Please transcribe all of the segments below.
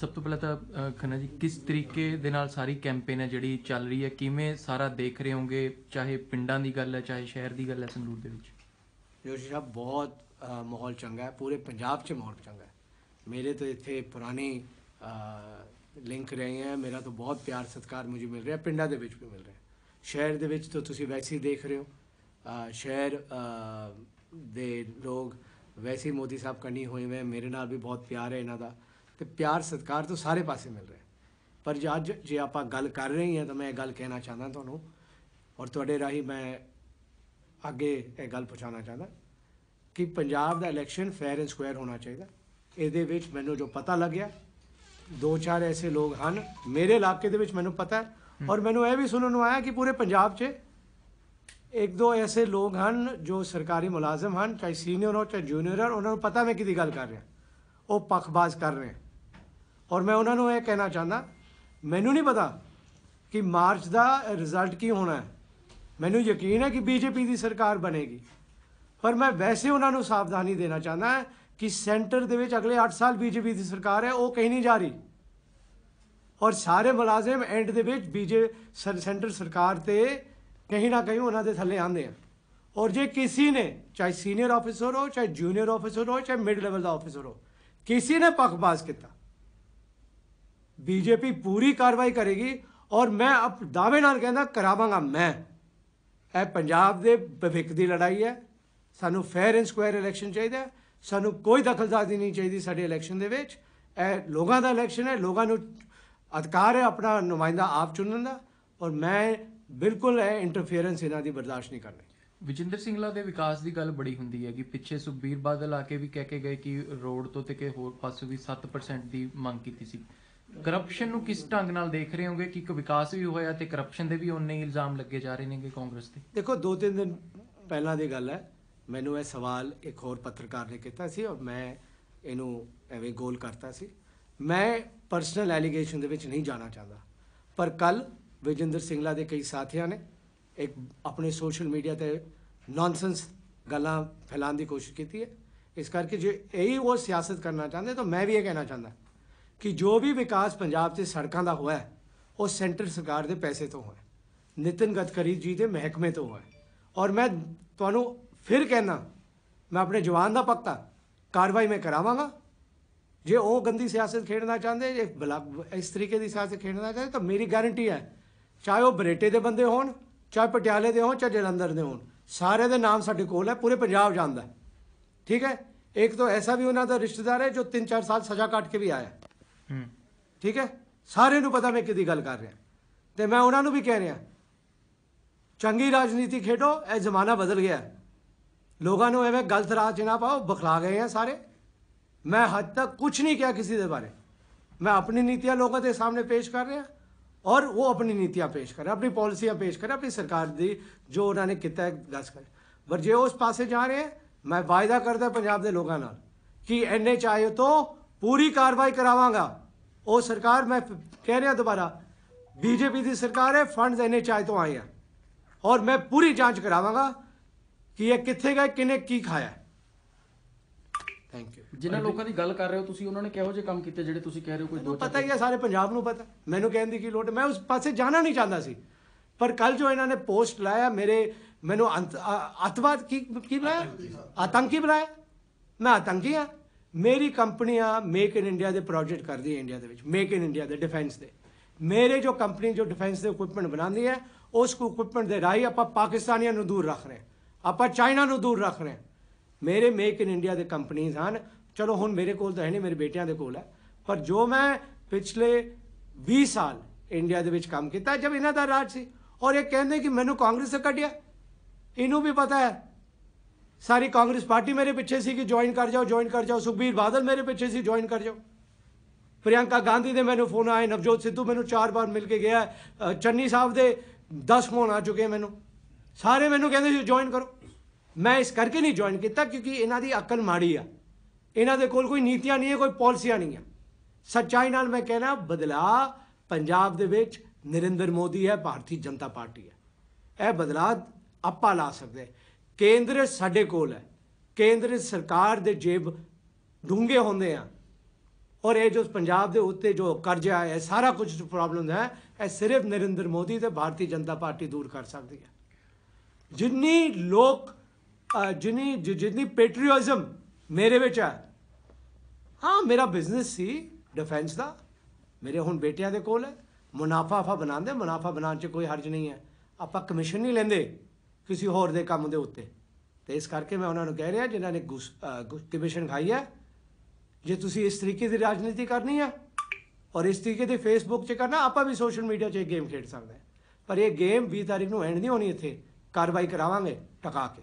ਸਭ ਤੋਂ ਪਹਿਲਾਂ ਤਾਂ ਖੰਨਾ ਜੀ ਕਿਸ ਤਰੀਕੇ ਦੇ ਨਾਲ ਸਾਰੀ ਕੈਂਪੇਨ ਹੈ ਜਿਹੜੀ ਚੱਲ ਰਹੀ ਹੈ ਕਿਵੇਂ ਸਾਰਾ ਦੇਖ ਰਹੇ ਹੋਗੇ ਚਾਹੇ ਪਿੰਡਾਂ ਦੀ ਗੱਲ ਹੈ ਚਾਹੇ ਸ਼ਹਿਰ ਦੀ ਗੱਲ ਹੈ ਸੰਗਰੂਰ ਦੇ ਵਿੱਚ ਜੋਸ਼ੀ ਸਾਹਿਬ ਬਹੁਤ ਮਾਹੌਲ ਚੰਗਾ ਹੈ ਪੂਰੇ ਪੰਜਾਬ 'ਚ ਮਾਹੌਲ ਚੰਗਾ ਹੈ ਮੇਰੇ ਤਾਂ ਇੱਥੇ ਪੁਰਾਣੇ ਲਿੰਕ ਰਹੇ ਹੈ ਮੇਰਾ ਤਾਂ ਬਹੁਤ ਪਿਆਰ ਸਤਿਕਾਰ ਮੈਨੂੰ ਮਿਲ ਰਿਹਾ ਪਿੰਡਾਂ ਦੇ ਵਿੱਚ ਵੀ ਮਿਲ ਰਿਹਾ ਸ਼ਹਿਰ ਦੇ ਵਿੱਚ ਤਾਂ ਤੁਸੀਂ ਵੈਸੇ ਹੀ ਦੇਖ ਰਹੇ ਹੋ ਸ਼ਹਿਰ ਦੇ ਲੋਕ ਵੈਸੇ ਮੋਦੀ ਸਾਹਿਬ ਕਣੀ ਹੋਏ ਹੋਏ ਮੇਰੇ ਨਾਲ ਵੀ ਬਹੁਤ ਪਿਆਰ ਹੈ ਇਹਨਾਂ ਦਾ ਤੇ ਪਿਆਰ ਸਤਿਕਾਰ ਤੋਂ ਸਾਰੇ ਪਾਸੇ ਮਿਲ ਰਿਹਾ ਪਰ ਜੇ ਅੱਜ ਜੇ ਆਪਾਂ ਗੱਲ ਕਰ ਰਹੇ ਹਾਂ ਤਾਂ ਮੈਂ ਇਹ ਗੱਲ ਕਹਿਣਾ ਚਾਹੁੰਦਾ ਤੁਹਾਨੂੰ ਔਰ ਤੁਹਾਡੇ ਰਾਹੀਂ ਮੈਂ ਅੱਗੇ ਇਹ ਗੱਲ ਪਹੁੰਚਾਉਣਾ ਚਾਹੁੰਦਾ ਕਿ ਪੰਜਾਬ ਦਾ ਇਲੈਕਸ਼ਨ ਫੇਅਰ ਐਂਡ ਸਕੁਅਰ ਹੋਣਾ ਚਾਹੀਦਾ ਇਹਦੇ ਵਿੱਚ ਮੈਨੂੰ ਜੋ ਪਤਾ ਲੱਗਿਆ ਦੋ ਚਾਰ ਐਸੇ ਲੋਕ ਹਨ ਮੇਰੇ ਇਲਾਕੇ ਦੇ ਵਿੱਚ ਮੈਨੂੰ ਪਤਾ ਹੈ ਔਰ ਮੈਨੂੰ ਇਹ ਵੀ ਸੁਣਨ ਨੂੰ ਆਇਆ ਕਿ ਪੂਰੇ ਪੰਜਾਬ 'ਚ ਇੱਕ ਦੋ ਐਸੇ ਲੋਕ ਹਨ ਜੋ ਸਰਕਾਰੀ ਮੁਲਾਜ਼ਮ ਹਨ ਚਾਹੇ ਸੀਨੀਅਰ ਹੋ ਚਾਹੇ ਜੂਨੀਅਰ ਹੋ ਉਹਨਾਂ ਨੂੰ ਪਤਾ ਮੈਂ ਕਿਹਦੀ ਗੱਲ ਕਰ ਰਿਹਾ ਉਹ ਪੱਖਬਾਜ਼ ਕਰ ਰਹੇ ਔਰ ਮੈਂ ਉਹਨਾਂ ਨੂੰ ਇਹ ਕਹਿਣਾ ਚਾਹੁੰਦਾ ਮੈਨੂੰ ਨਹੀਂ ਪਤਾ ਕਿ ਮਾਰਚ ਦਾ ਰਿਜ਼ਲਟ ਕੀ ਹੋਣਾ ਹੈ ਮੈਨੂੰ ਯਕੀਨ ਹੈ ਕਿ ਬੀਜੇਪੀ ਦੀ ਸਰਕਾਰ ਬਣੇਗੀ ਪਰ ਮੈਂ ਵੈਸੇ ਉਹਨਾਂ ਨੂੰ ਸਾਵਧਾਨੀ ਦੇਣਾ ਚਾਹੁੰਦਾ ਹਾਂ ਕਿ ਸੈਂਟਰ ਦੇ ਵਿੱਚ ਅਗਲੇ 8 ਸਾਲ ਬੀਜੇਪੀ ਦੀ ਸਰਕਾਰ ਹੈ ਉਹ ਕਹੀ ਨਹੀਂ ਜਾ ਰਹੀ ਔਰ ਸਾਰੇ ਮੁਲਾਜ਼ਮ ਐਂਡ ਦੇ ਵਿੱਚ ਬੀਜੇ ਸੈਂਟਰ ਸਰਕਾਰ ਤੇ ਕਹੀਂ ਨਾ ਕਹੀਂ ਉਹਨਾਂ ਦੇ ਥੱਲੇ ਆਂਦੇ ਆ ਔਰ ਜੇ ਕਿਸੇ ਨੇ ਚਾਹੇ ਸੀਨੀਅਰ ਆਫੀਸਰ ਹੋ ਚਾਹੇ ਜੂਨੀਅਰ ਆਫੀਸਰ ਹੋ ਚਾਹੇ ਮਿਡ ਲੈਵਲ ਦਾ ਆਫੀਸਰ ਹੋ ਕਿਸੇ ਨੇ ਪੱਖਪਾਤ ਕੀਤਾ ਬੀਜੇਪੀ ਪੂਰੀ ਕਾਰਵਾਈ ਕਰੇਗੀ ਔਰ ਮੈਂ ਅਪ ਦਾਅਵੇ ਨਾਲ ਕਹਿੰਦਾ ਕਰਾਵਾਂਗਾ ਮੈਂ ਇਹ ਪੰਜਾਬ ਦੇ ਭਵਿੱਖ ਦੀ ਲੜਾਈ ਹੈ ਸਾਨੂੰ ਫੇਅਰ ਐਂਡ ਸਕੁਅਰ ਇਲੈਕਸ਼ਨ ਚਾਹੀਦਾ ਸਾਨੂੰ ਕੋਈ ਦਖਲਅੰਦਾਜ਼ੀ ਨਹੀਂ ਚਾਹੀਦੀ ਸਾਡੇ ਇਲੈਕਸ਼ਨ ਦੇ ਵਿੱਚ ਇਹ ਲੋਕਾਂ ਦਾ ਇਲੈਕਸ਼ਨ ਹੈ ਲੋਕਾਂ ਨੂੰ ਅਧਿਕਾਰ ਹੈ ਆਪਣਾ ਨੁਮਾਇੰਦਾ ਆਪ ਚੁਣਨ ਦਾ ਔਰ ਮੈਂ ਬਿਲਕੁਲ ਇਹ ਇੰਟਰਫੇਰੈਂਸ ਇਹਨਾਂ ਦੀ ਬਰਦਾਸ਼ਤ ਨਹੀਂ ਕਰਨੀ ਵਿਜਿੰਦਰ ਸਿੰਘਲਾ ਦੇ ਵਿਕਾਸ ਦੀ ਗੱਲ ਬੜੀ ਹੁੰਦੀ ਹੈ ਕਿ ਪਿੱਛੇ ਸੁਬੀਰ ਬਾਦਲ ਆ ਕੇ ਵੀ ਕਹਿ ਕੇ ਗਏ ਕਿ ਰੋਡ ਤੋਂ ਤੇ ਕੇ ਹੋਰ ਪਾਸੋਂ ਵੀ 7% ਦੀ ਮੰਗ ਕੀਤੀ ਸੀ ਕਰਪਸ਼ਨ ਨੂੰ ਕਿਸ ਢੰਗ ਨਾਲ ਦੇਖ ਰਹੇ ਹੋਗੇ ਕਿ ਇੱਕ ਵਿਕਾਸ ਵੀ ਹੋਇਆ ਤੇ ਕਰਪਸ਼ਨ ਦੇ ਵੀ ਉਹਨੇ ਇਲਜ਼ਾਮ ਲੱਗੇ ਜਾ ਰਹੇ ਨੇਗੇ ਕਾਂਗਰਸ ਤੇ ਦੇਖੋ ਦੋ ਤਿੰਨ ਦਿਨ ਪਹਿਲਾਂ ਦੀ ਗੱਲ ਹੈ ਮੈਨੂੰ ਇਹ ਸਵਾਲ ਇੱਕ ਹੋਰ ਪੱਤਰਕਾਰ ਨੇ ਕੀਤਾ ਸੀ ਔਰ ਮੈਂ ਇਹਨੂੰ ਐਵੇਂ ਗੋਲ ਕਰਤਾ ਸੀ ਮੈਂ ਪਰਸਨਲ ਐਲੀਗੇਸ਼ਨ ਦੇ ਵਿੱਚ ਨਹੀਂ ਜਾਣਾ ਚਾਹੁੰਦਾ ਪਰ ਕੱਲ ਵਿਜੇਂਦਰ ਸਿੰਘਲਾ ਦੇ ਕਈ ਸਾਥੀਆਂ ਨੇ ਇੱਕ ਆਪਣੇ ਸੋਸ਼ਲ ਮੀਡੀਆ ਤੇ ਨੌਨਸੈਂਸ ਗੱਲਾਂ ਫੈਲਾਉਣ ਦੀ ਕੋਸ਼ਿਸ਼ ਕੀਤੀ ਹੈ ਇਸ ਕਰਕੇ ਜੇ ਇਹੀ ਉਹ ਸਿਆਸਤ ਕਰਨਾ ਚਾਹੁੰਦੇ ਤਾਂ ਮੈਂ ਵੀ ਇਹ ਕਹਿਣਾ ਚਾਹੁੰਦਾ ਕਿ ਜੋ ਵੀ ਵਿਕਾਸ ਪੰਜਾਬ ਤੇ ਸੜਕਾਂ ਦਾ ਹੋਇਆ ਉਹ ਸੈਂਟਰ ਸਰਕਾਰ ਦੇ ਪੈਸੇ ਤੋਂ ਹੋਇਆ ਨਿਤਨ ਗਤਕਰੀ ਜੀ ਦੇ ਮਹਿਕਮੇ ਤੋਂ ਹੋਇਆ ਔਰ ਮੈਂ ਤੁਹਾਨੂੰ ਫਿਰ ਕਹਿਣਾ ਮੈਂ ਆਪਣੇ ਜਵਾਨ ਦਾ ਪੱਕਾ ਕਾਰਵਾਈ ਮੈਂ ਕਰਾਵਾਂਗਾ ਜੇ ਉਹ ਗੰਦੀ ਸਿਆਸਤ ਖੇਡਣਾ ਚਾਹੁੰਦੇ ਜੇ ਇਸ ਤਰੀਕੇ ਦੀ ਸਿਆਸਤ ਖੇਡਣਾ ਚਾਹੁੰਦੇ ਤਾਂ ਮੇਰੀ ਗਾਰੰਟੀ ਹੈ ਚਾਹੇ ਉਹ ਬਰੇਟੇ ਦੇ ਬੰਦੇ ਹੋਣ ਚਾਹੇ ਪਟਿਆਲੇ ਦੇ ਹੋਣ ਚਾਹੇ ਜਲੰਧਰ ਦੇ ਹੋਣ ਸਾਰੇ ਦੇ ਨਾਮ ਸਾਡੇ ਕੋਲ ਹੈ ਪੂਰੇ ਪੰਜਾਬ ਜਾਂਦਾ ਠੀਕ ਹੈ ਇੱਕ ਤੋਂ ਐਸਾ ਵੀ ਉਹਨਾਂ ਦਾ ਰਿਸ਼ਤੇਦਾਰ ਹੈ ਜੋ 3-4 ਸਾਲ ਸਜ਼ਾ ਕੱਟ ਕੇ ਵੀ ਆਇਆ ਠੀਕ ਹੈ ਸਾਰੇ ਨੂੰ ਪਤਾ ਮੈਂ ਕਿਹਦੀ ਗੱਲ ਕਰ ਰਿਹਾ ਤੇ ਮੈਂ ਉਹਨਾਂ ਨੂੰ ਵੀ ਕਹਿ ਰਿਹਾ ਚੰਗੀ ਰਾਜਨੀਤੀ ਖੇਡੋ ਇਹ ਜ਼ਮਾਨਾ ਬਦਲ ਗਿਆ ਲੋਕਾਂ ਨੂੰ ਐਵੇਂ ਗਲਤ ਰਾਹ 'ਚ ਨਾ ਪਾਓ ਬਖਲਾ ਗਏ ਆ ਸਾਰੇ ਮੈਂ ਹੱਦ ਤੱਕ ਕੁਝ ਨਹੀਂ ਕਿਹਾ ਕਿਸੇ ਦੇ ਬਾਰੇ ਮੈਂ ਆਪਣੀ ਨੀਤੀਆਂ ਲੋਕਾਂ ਦੇ ਸਾਹਮਣੇ ਪੇਸ਼ ਕਰ ਰਿਹਾ ਔਰ ਉਹ ਆਪਣੀ ਨੀਤੀਆਂ ਪੇਸ਼ ਕਰ ਆਪਣੀ ਪਾਲਿਸੀਆਂ ਪੇਸ਼ ਕਰ ਆਪਣੀ ਸਰਕਾਰ ਦੀ ਜੋ ਉਹਨਾਂ ਨੇ ਕੀਤਾ ਦੱਸ ਕਰ ਪਰ ਜੇ ਉਸ ਪਾਸੇ ਜਾ ਰਹੇ ਮੈਂ ਵਾਅਦਾ ਕਰਦਾ ਪੰਜਾਬ ਦੇ ਲੋਕਾਂ ਨਾਲ ਕਿ ਆਇਓ ਤੋਂ ਪੂਰੀ ਕਾਰਵਾਈ ਕਰਾਵਾਂਗਾ ਉਹ ਸਰਕਾਰ ਮੈਂ ਕਹਿ ਰਿਹਾ ਦੁਬਾਰਾ ਬੀਜੇਪੀ ਦੀ ਸਰਕਾਰ ਹੈ ਫੰਡਸ ਇਹਨੇ ਚਾਹੇ ਤੋਂ ਆਏ ਆ ਔਰ ਮੈਂ ਪੂਰੀ ਜਾਂਚ ਕਰਾਵਾਂਗਾ ਕਿ ਇਹ ਕਿੱਥੇ ਗਏ ਕਿਨੇ ਕੀ ਖਾਇਆ ਥੈਂਕ ਯੂ ਜਿਨ੍ਹਾਂ ਲੋਕਾਂ ਦੀ ਗੱਲ ਕਰ ਰਹੇ ਹੋ ਤੁਸੀਂ ਉਹਨਾਂ ਨੇ ਕਿਹੋ ਜਿਹੇ ਕੰਮ ਕੀਤੇ ਜਿਹੜੇ ਤੁਸੀਂ ਕਹਿ ਰਹੇ ਹੋ ਕੋਈ ਦੋ ਪਤਾ ਹੀ ਹੈ ਸਾਰੇ ਪੰਜਾਬ ਨੂੰ ਪਤਾ ਮੈਨੂੰ ਕਹਿਣ ਦੀ ਕੀ ਲੋੜ ਮੈਂ ਉਸ ਪਾਸੇ ਜਾਣਾ ਨਹੀਂ ਚਾਹੁੰਦਾ ਸੀ ਪਰ ਕੱਲ ਜੋ ਇਹਨਾਂ ਨੇ ਪੋਸਟ ਲਾਇਆ ਮੇਰੇ ਮੈਨੂੰ ਅਤਵਾਦ ਕੀ ਕੀ ਲਾਇਆ ਆਤੰਕੀ ਬਣਾਇਆ ਮੈਂ ਆਤੰਕੀ ਆ ਮੇਰੀ ਕੰਪਨੀਆਂ ਮੇਕ ਇਨ ਇੰਡੀਆ ਦੇ ਪ੍ਰੋਜੈਕਟ ਕਰਦੀ ਹੈ ਇੰਡੀਆ ਦੇ ਵਿੱਚ ਮੇਕ ਇਨ ਇੰਡੀਆ ਦੇ ਡਿਫੈਂਸ ਦੇ ਮੇਰੇ ਜੋ ਕੰਪਨੀ ਜੋ ਡਿਫੈਂਸ ਦੇ ਇਕਵਿਪਮੈਂਟ ਬਣਾਉਂਦੀ ਹੈ ਉਸ ਇਕਵਿਪਮੈਂਟ ਦੇ ਰਾਹੀਂ ਆਪਾਂ ਪਾਕਿਸਤਾਨੀਆਂ ਨੂੰ ਦੂਰ ਰੱਖ ਰਹੇ ਆਪਾਂ ਚਾਈਨਾ ਨੂੰ ਦੂਰ ਰੱਖ ਰਹੇ ਮੇਰੇ ਮੇਕ ਇਨ ਇੰਡੀਆ ਦੇ ਕੰਪਨੀਆਂ ਹਨ ਚਲੋ ਹੁਣ ਮੇਰੇ ਕੋਲ ਤਾਂ ਹੈ ਨਹੀਂ ਮੇਰੇ ਬੇਟਿਆਂ ਦੇ ਕੋਲ ਹੈ ਪਰ ਜੋ ਮੈਂ ਪਿਛਲੇ 20 ਸਾਲ ਇੰਡੀਆ ਦੇ ਵਿੱਚ ਕੰਮ ਕੀਤਾ ਜਦ ਇਹਨਾਂ ਦਾ ਰਾਜ ਸੀ ਔਰ ਇਹ ਕਹਿੰਦੇ ਕਿ ਮੈਨੂੰ ਕਾਂਗਰਸ ਤੋਂ ਕੱਢਿਆ ਇਹਨੂੰ ਵੀ ਪਤਾ ਹੈ ਸਾਰੀ ਕਾਂਗਰਸ ਪਾਰਟੀ ਮੇਰੇ ਪਿੱਛੇ ਸੀ ਕਿ ਜੁਆਇਨ ਕਰ ਜਾਓ ਜੁਆਇਨ ਕਰ ਜਾਓ ਸੁਖਬੀਰ ਬਾਦਲ ਮੇਰੇ ਪਿੱਛੇ ਸੀ ਜੁਆਇਨ ਕਰ ਜਾਓ ਪ੍ਰਿਆੰਕਾ ਗਾਂਧੀ ਦੇ ਮੈਨੂੰ ਫੋਨ ਆਏ ਨਵਜੋਤ ਸਿੱਧੂ ਮੈਨੂੰ ਚਾਰ ਵਾਰ ਮਿਲ ਕੇ ਗਿਆ ਚੰਨੀ ਸਾਹਿਬ ਦੇ 10 ਫੋਨ ਆ ਚੁੱਕੇ ਮੈਨੂੰ ਸਾਰੇ ਮੈਨੂੰ ਕਹਿੰਦੇ ਸੀ ਜੁਆਇਨ ਕਰੋ ਮੈਂ ਇਸ ਕਰਕੇ ਨਹੀਂ ਜੁਆਇਨ ਕੀਤਾ ਕਿਉਂਕਿ ਇਹਨਾਂ ਦੀ ਅਕਲ ਮਾੜੀ ਆ ਇਹਨਾਂ ਦੇ ਕੋਲ ਕੋਈ ਨੀਤੀਆਂ ਨਹੀਂ ਹੈ ਕੋਈ ਪਾਲਿਸੀਆਂ ਨਹੀਂ ਆ ਸੱਚਾਈ ਨਾਲ ਮੈਂ ਕਹਿਣਾ ਬਦਲਾ ਪੰਜਾਬ ਦੇ ਵਿੱਚ ਨਰਿੰਦਰ ਮੋਦੀ ਹੈ ਭਾਰਤੀ ਜਨਤਾ ਪਾਰਟੀ ਹੈ ਇਹ ਬਦਲਾ ਆਪਾਂ ਲਾ ਸਕਦੇ ਕੇਂਦਰ ਸਾਡੇ ਕੋਲ ਹੈ ਕੇਂਦਰ ਸਰਕਾਰ ਦੇ ਜੇਬ ਡੂੰਗੇ ਹੁੰਦੇ ਆ ਔਰ ਇਹ ਜੋ ਪੰਜਾਬ ਦੇ ਉੱਤੇ ਜੋ ਕਰਜ਼ਾ ਹੈ ਸਾਰਾ ਕੁਝ ਪ੍ਰੋਬਲਮ ਹੈ ਇਹ ਸਿਰਫ ਨਰਿੰਦਰ ਮੋਦੀ ਤੇ ਭਾਰਤੀ ਜਨਤਾ ਪਾਰਟੀ ਦੂਰ ਕਰ ਸਕਦੀ ਹੈ ਜਿੰਨੀ ਲੋਕ ਜਿੰਨੀ ਜਿੰਨੀ ਪੈਟਰੀਓਟਿਜ਼ਮ ਮੇਰੇ ਵਿੱਚ ਹੈ ਹਾਂ ਮੇਰਾ ਬਿਜ਼ਨਸ ਸੀ ਡਿਫੈਂਸ ਦਾ ਮੇਰੇ ਹੁਣ ਬੇਟਿਆਂ ਦੇ ਕੋਲ ਹੈ ਮੁਨਾਫਾ ਫਾ ਬਣਾਉਂਦੇ ਮੁਨਾਫਾ ਬਣਾਉਣ 'ਚ ਕੋਈ ਹਰਜ ਨਹੀਂ ਹੈ ਆਪਾਂ ਕਮਿਸ਼ਨ ਨਹੀਂ ਲੈਂਦੇ ਕਿਸੇ ਹੋਰ ਦੇ ਕੰਮ ਦੇ ਉੱਤੇ ਤੇ ਇਸ ਕਰਕੇ ਮੈਂ ਉਹਨਾਂ ਨੂੰ ਕਹਿ ਰਿਹਾ ਜਿਨ੍ਹਾਂ ਨੇ ਕਮਿਸ਼ਨ ਖਾਈ ਹੈ ਜੇ ਤੁਸੀਂ ਇਸ ਤਰੀਕੇ ਦੀ ਰਾਜਨੀਤੀ ਕਰਨੀ ਹੈ ਔਰ ਇਸ ਤਰੀਕੇ ਦੇ ਫੇਸਬੁੱਕ 'ਚ ਕਰਨਾ ਆਪਾਂ ਵੀ ਸੋਸ਼ਲ ਮੀਡੀਆ 'ਚ ਇਹ ਗੇਮ ਖੇਡ ਸਕਦੇ ਪਰ ਇਹ ਗੇਮ 20 ਤਾਰੀਖ ਨੂੰ ਐਂਡ ਨਹੀਂ ਹੋਣੀ ਇੱਥੇ ਕਾਰਵਾਈ ਕਰਾਵਾਂਗੇ ਟਕਾ ਕੇ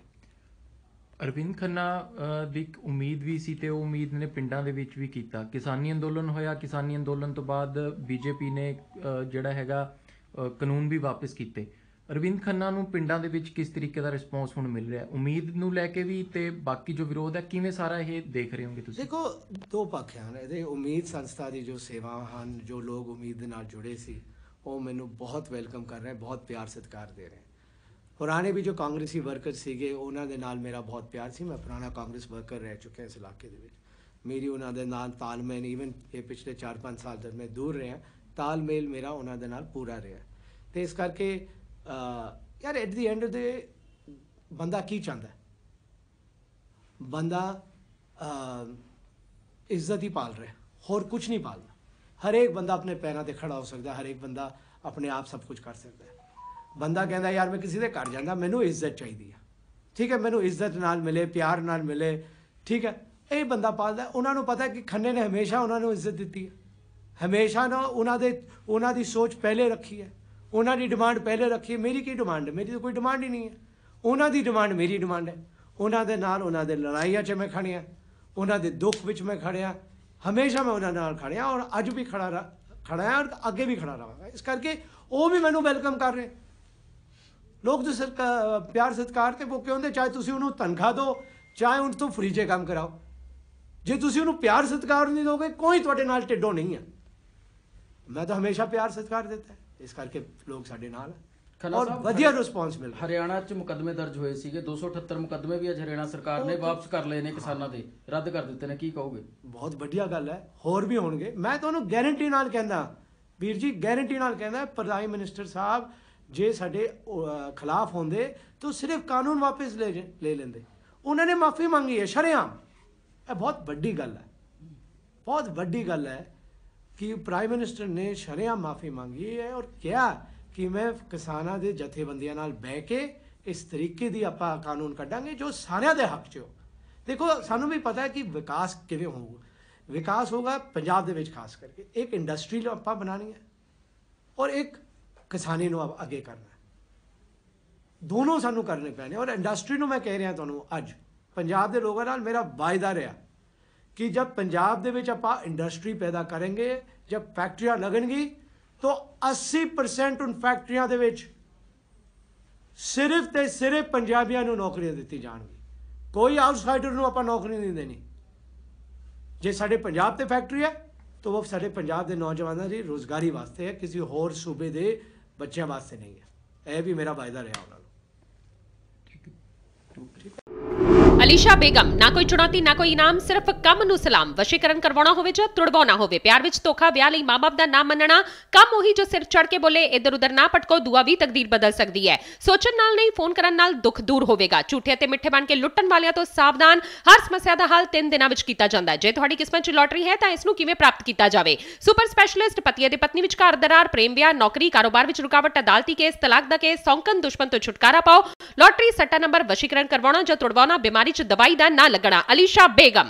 ਅਰਵਿੰਦ ਖੰਨਾ ਦੀ ਉਮੀਦ ਵੀ ਸੀ ਤੇ ਉਹ ਉਮੀਦ ਨੇ ਪਿੰਡਾਂ ਦੇ ਵਿੱਚ ਵੀ ਕੀਤਾ ਕਿਸਾਨੀ ਅੰਦੋਲਨ ਹੋਇਆ ਕਿਸਾਨੀ ਅੰਦੋਲਨ ਤੋਂ ਬਾਅਦ ਬੀਜੇਪੀ ਨੇ ਜਿਹੜਾ ਹੈਗਾ ਕਾਨੂੰਨ ਵੀ ਵਾਪਸ ਕੀਤੇ ਅਰਵਿੰਦ ਖੰਨਾ ਨੂੰ ਪਿੰਡਾਂ ਦੇ ਵਿੱਚ ਕਿਸ ਤਰੀਕੇ ਦਾ ਰਿਸਪੌਂਸ ਹੁਣ ਮਿਲ ਰਿਹਾ ਹੈ ਉਮੀਦ ਨੂੰ ਲੈ ਕੇ ਵੀ ਤੇ ਬਾਕੀ ਜੋ ਵਿਰੋਧ ਹੈ ਕਿਵੇਂ ਸਾਰਾ ਇਹ ਦੇਖ ਰਹੇ ਹੋਗੇ ਤੁਸੀਂ ਦੇਖੋ ਦੋ ਪੱਖ ਹਨ ਇਹਦੇ ਉਮੀਦ ਸੰਸਥਾ ਦੀ ਜੋ ਸੇਵਾਵਾਂ ਹਨ ਜੋ ਲੋਕ ਉਮੀਦ ਦੇ ਨਾਲ ਜੁੜੇ ਸੀ ਉਹ ਮੈਨੂੰ ਬਹੁਤ ਵੈਲਕਮ ਕਰ ਰਹੇ ਬਹੁਤ ਪਿਆਰ ਸਤਿਕਾਰ ਦੇ ਰਹੇ ਪੁਰਾਣੇ ਵੀ ਜੋ ਕਾਂਗਰਸੀ ਵਰਕਰ ਸੀਗੇ ਉਹਨਾਂ ਦੇ ਨਾਲ ਮੇਰਾ ਬਹੁਤ ਪਿਆਰ ਸੀ ਮੈਂ ਪੁਰਾਣਾ ਕਾਂਗਰਸ ਵਰਕਰ ਰਹਿ ਚੁੱਕਿਆ ਇਸ ਇਲਾਕੇ ਦੇ ਵਿੱਚ ਮੇਰੀ ਉਹਨਾਂ ਦੇ ਨਾਲ ਤਾਲਮੇਲ ਇਵਨ ਇਹ ਪਿਛਲੇ 4-5 ਸਾਲ ਤੋਂ ਮੈਂ ਦੂਰ ਰਿਹਾ ਤਾਲਮੇਲ ਮੇਰਾ ਉਹਨਾਂ ਦੇ ਨਾਲ ਪੂਰਾ ਰਿਹਾ ਤੇ ਇਸ ਕਰਕੇ ਯਾਰ ਐਟ ਦੀ ਐਂਡ ਦੇ ਬੰਦਾ ਕੀ ਚਾਹੁੰਦਾ ਬੰਦਾ ਇੱਜ਼ਤ ਹੀ ਪਾਲ ਰਿਹਾ ਹੋਰ ਕੁਝ ਨਹੀਂ ਪਾਲਦਾ ਹਰ ਇੱਕ ਬੰਦਾ ਆਪਣੇ ਪੈਰਾਂ ਤੇ ਖੜਾ ਹੋ ਸਕਦਾ ਹਰ ਇੱਕ ਬੰਦਾ ਆਪਣੇ ਆਪ ਸਭ ਕੁਝ ਕਰ ਸਕਦਾ ਬੰਦਾ ਕਹਿੰਦਾ ਯਾਰ ਮੈਂ ਕਿਸੇ ਦੇ ਘਰ ਜਾਂਦਾ ਮੈਨੂੰ ਇੱਜ਼ਤ ਚਾਹੀਦੀ ਆ ਠੀਕ ਹੈ ਮੈਨੂੰ ਇੱਜ਼ਤ ਨਾਲ ਮਿਲੇ ਪਿਆਰ ਨਾਲ ਮਿਲੇ ਠੀਕ ਹੈ ਇਹ ਬੰਦਾ ਪਾਲਦਾ ਉਹਨਾਂ ਨੂੰ ਪਤਾ ਕਿ ਖੰਨੇ ਨੇ ਹਮੇਸ਼ਾ ਉਹਨਾਂ ਨੂੰ ਇੱਜ਼ਤ ਦਿੱਤੀ ਹੈ ਹਮੇਸ਼ਾ ਨਾ ਉਹਨਾਂ ਦੇ ਉਹਨਾਂ ਦੀ ਸੋਚ ਪਹਿਲੇ ਰੱਖੀ ਹੈ ਉਹਨਾਂ ਦੀ ਡਿਮਾਂਡ ਪਹਿਲੇ ਰੱਖੀ ਮੇਰੀ ਕੀ ਡਿਮਾਂਡ ਹੈ ਮੇਰੀ ਤਾਂ ਕੋਈ ਡਿਮਾਂਡ ਹੀ ਨਹੀਂ ਹੈ ਉਹਨਾਂ ਦੀ ਡਿਮਾਂਡ ਮੇਰੀ ਡਿਮਾਂਡ ਹੈ ਉਹਨਾਂ ਦੇ ਨਾਲ ਉਹਨਾਂ ਦੇ ਲੜਾਈਆਂ 'ਚ ਮੈਂ ਖੜਿਆ ਉਹਨਾਂ ਦੇ ਦੁੱਖ ਵਿੱਚ ਮੈਂ ਖੜਿਆ ਹਮੇਸ਼ਾ ਮੈਂ ਉਹਨਾਂ ਨਾਲ ਖੜਿਆ ਔਰ ਅੱਜ ਵੀ ਖੜਾ ਖੜਾ ਹਾਂ ਔਰ ਅੱਗੇ ਵੀ ਖੜਾ ਰਹਾਂਗਾ ਇਸ ਕਰਕੇ ਉਹ ਵੀ ਮੈਨੂੰ ਵੈਲਕਮ ਕਰ ਰਹੇ ਲੋਕ ਜੋ ਸਰਕਾਰ ਪਿਆਰ ਸਤਕਾਰ ਤੇ ਭੁੱਖੇ ਹੁੰਦੇ ਚਾਹੇ ਤੁਸੀਂ ਉਹਨੂੰ ਤਨਖਾਹ ਦਿਓ ਚਾਹੇ ਉਹਨੂੰ ਤੋਂ ਫ੍ਰੀ ਜੇ ਕੰਮ ਕਰਾਓ ਜੇ ਤੁਸੀਂ ਉਹਨੂੰ ਪਿਆਰ ਸਤਕਾਰ ਨਹੀਂ ਦੋਗੇ ਕੋਈ ਤੁਹਾਡੇ ਨਾਲ ਟਿੱਡੋ ਨਹੀਂ ਹੈ ਮੈਂ ਤਾਂ ਹਮੇਸ਼ਾ ਪਿਆਰ ਸਤਕਾਰ ਦਿੰਦਾ ਇਸ ਕਰਕੇ ਲੋਕ ਸਾਡੇ ਨਾਲ ਔਰ ਵਧੀਆ ਰਿਸਪੌਂਸ ਮਿਲ ਰਿਹਾ ਹਰਿਆਣਾ 'ਚ ਮੁਕਦਮੇ ਦਰਜ ਹੋਏ ਸੀਗੇ 278 ਮੁਕਦਮੇ ਵੀ ਅਜ ਹਰਿਆਣਾ ਸਰਕਾਰ ਨੇ ਵਾਪਸ ਕਰ ਲਏ ਨੇ ਕਿਸਾਨਾਂ ਦੇ ਰੱਦ ਕਰ ਦਿੱਤੇ ਨੇ ਕੀ ਕਹੋਗੇ ਬਹੁਤ ਵਧੀਆ ਗੱਲ ਹੈ ਹੋਰ ਵੀ ਹੋਣਗੇ ਮੈਂ ਤੁਹਾਨੂੰ ਗਾਰੰਟੀ ਨਾਲ ਕਹਿੰਦਾ ਵੀਰ ਜੀ ਗਾਰੰਟੀ ਨਾਲ ਕਹਿੰਦਾ ਪ੍ਰਾਈਮ ਮਿਨਿਸਟਰ ਸਾਹਿਬ ਜੇ ਸਾਡੇ ਖਿਲਾਫ ਹੁੰਦੇ ਤਾਂ ਸਿਰਫ ਕਾਨੂੰਨ ਵਾਪਸ ਲੈ ਲੈ ਲੈਂਦੇ ਉਹਨਾਂ ਨੇ ਮਾਫੀ ਮੰਗੀ ਹੈ ਸ਼ਰਿਆਮ ਇਹ ਬਹੁਤ ਵੱਡੀ ਗੱਲ ਹੈ ਬਹੁਤ ਵੱਡੀ ਗੱਲ ਹੈ ਕਿ ਪ੍ਰਾਈਮ ਮਿਨਿਸਟਰ ਨੇ ਸ਼ਰਿਆ ਮਾਫੀ ਮੰਗੀ ਹੈ ਔਰ ਕਿਹਾ ਕਿ ਮੈਂ ਕਿਸਾਨਾਂ ਦੇ ਜਥੇਬੰਦੀਆਂ ਨਾਲ ਬਹਿ ਕੇ ਇਸ ਤਰੀਕੇ ਦੀ ਆਪਾਂ ਕਾਨੂੰਨ ਕੱਢਾਂਗੇ ਜੋ ਸਾਰਿਆਂ ਦੇ ਹੱਕ 'ਚ ਹੋ ਦੇਖੋ ਸਾਨੂੰ ਵੀ ਪਤਾ ਹੈ ਕਿ ਵਿਕਾਸ ਕਿਵੇਂ ਹੋਊਗਾ ਵਿਕਾਸ ਹੋਗਾ ਪੰਜਾਬ ਦੇ ਵਿੱਚ ਖਾਸ ਕਰਕੇ ਇੱਕ ਇੰਡਸਟਰੀ ਨੂੰ ਆਪਾਂ ਬਣਾਣੀ ਹੈ ਔਰ ਇੱਕ ਕਿਸਾਨੀ ਨੂੰ ਅੱਗੇ ਕਰਨਾ ਦੋਨੋਂ ਸਾਨੂੰ ਕਰਨੇ ਪੈਣੇ ਔਰ ਇੰਡਸਟਰੀ ਨੂੰ ਮੈਂ ਕਹਿ ਰਿਹਾ ਤੁਹਾਨੂੰ ਅੱਜ ਪੰਜਾਬ ਦੇ ਲੋਕਾਂ ਨਾਲ ਮੇਰਾ ਵਾਅਦਾ ਰਿਹਾ ਕਿ ਜਦ ਪੰਜਾਬ ਦੇ ਵਿੱਚ ਆਪਾਂ ਇੰਡਸਟਰੀ ਪੈਦਾ ਕਰਾਂਗੇ ਜਦ ਫੈਕਟਰੀਆਂ ਲੱਗਣਗੀ ਤਾਂ 80% ਉਨ ਫੈਕਟਰੀਆਂ ਦੇ ਵਿੱਚ ਸਿਰਫ ਤੇ ਸਿਰਫ ਪੰਜਾਬੀਆਂ ਨੂੰ ਨੌਕਰੀਆਂ ਦਿੱਤੀ ਜਾਣਗੀ ਕੋਈ ਆਊਟਸਾਈਡਰ ਨੂੰ ਆਪਾਂ ਨੌਕਰੀ ਨਹੀਂ ਦੇਣੀ ਜੇ ਸਾਡੇ ਪੰਜਾਬ ਤੇ ਫੈਕਟਰੀ ਹੈ ਤਾਂ ਉਹ ਸਾਡੇ ਪੰਜਾਬ ਦੇ ਨੌਜਵਾਨਾਂ ਦੀ ਰੋਜ਼ਗਾਰੀ ਵਾਸਤੇ ਹੈ ਕਿਸੇ ਹੋਰ ਸੂਬੇ ਦੇ ਬੱਚਿਆਂ ਵਾਸਤੇ ਨਹੀਂ ਹੈ ਇਹ ਵੀ ਮੇਰਾ ਵਾਅਦਾ ਰਿਹਾ ਹੋਣਾ ਅਲੀਸ਼ਾ ਬੇਗਮ ਨਾ ਕੋਈ ਚੁਣੌਤੀ ਨਾ ਕੋਈ ਇਨਾਮ ਸਿਰਫ ਕੰਮ ਨੂੰ ਸਲਾਮ ਵਸ਼ੀਕਰਨ ਕਰਵਾਉਣਾ ਹੋਵੇ ਜਾਂ ਤੁੜਵਾਉਣਾ ਹੋਵੇ ਪਿਆਰ ਵਿੱਚ ਧੋਖਾ ਵਿਆਹ ਲਈ ਮਾਪੇ ਦਾ ਨਾਮ ਮੰਨਣਾ ਕੰਮ ਉਹੀ ਜੋ ਸਿਰ ਚੜ ਕੇ ਬੋਲੇ ਇਧਰ ਉਧਰ ਨਾ ਪਟਕੋ ਦੁਆ ਵੀ ਤਕਦੀਰ ਬਦਲ ਸਕਦੀ ਹੈ ਸੋਚਣ ਨਾਲ ਨਹੀਂ ਫੋਨ ਕਰਨ ਨਾਲ ਦੁੱਖ ਦੂਰ ਹੋਵੇਗਾ ਝੂਠੇ ਅਤੇ ਮਿੱਠੇ ਬਣ ਕੇ ਲੁੱਟਣ ਵਾਲਿਆਂ ਤੋਂ ਸਾਵਧਾਨ ਹਰ ਸਮੱਸਿਆ ਦਾ ਹੱਲ 3 ਦਿਨਾਂ ਵਿੱਚ ਕੀਤਾ ਜਾਂਦਾ ਹੈ ਜੇ ਤੁਹਾਡੀ ਕਿਸਮਤ 'ਚ ਲੋਟਰੀ ਹੈ ਤਾਂ ਇਸ ਨੂੰ ਕਿਵੇਂ ਪ੍ਰਾਪਤ ਕੀਤਾ ਜਾਵੇ ਸੁਪਰ ਸਪੈਸ਼ਲਿਸਟ ਪਤੀ ਅਤੇ ਪਤਨੀ ਵਿਚਕਾਰ ਦਰਾਰ ਪ੍ਰੇਮ ਵਿਆਹ ਨੌਕਰੀ ਕਾਰੋਬਾਰ ਵਿੱਚ ਰੁਕਾਵਟ ਅਦਾਲਤੀ ਕੇਸ ਤਲਾਕ ਦਾ ਕੇਸ ਸੌਂਕਣ ਦੁਸ਼ਮਣ ਤੋਂ ਛੁਟਕਾਰਾ ਪਾਓ ਲੋਟਰੀ ਸੱਟਾ ਨੰਬਰ ਵਸ਼ੀਕਰਨ ਕਰਵਾਉਣਾ ਜਾਂ ਤੁੜਵਾਉਣਾ ਬਿਮਾਰੀ 'ਚ ਦਵਾਈ ਦਾ ਨਾ ਲੱਗਣਾ ਅਲੀਸ਼ਾ ਬੇਗਮ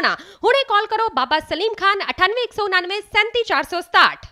ਹੋਣਾ ਹੁਣੇ ਕਾਲ ਕਰੋ ਬਾਬਾ ਸਲੀਮ ਖਾਨ 9819937467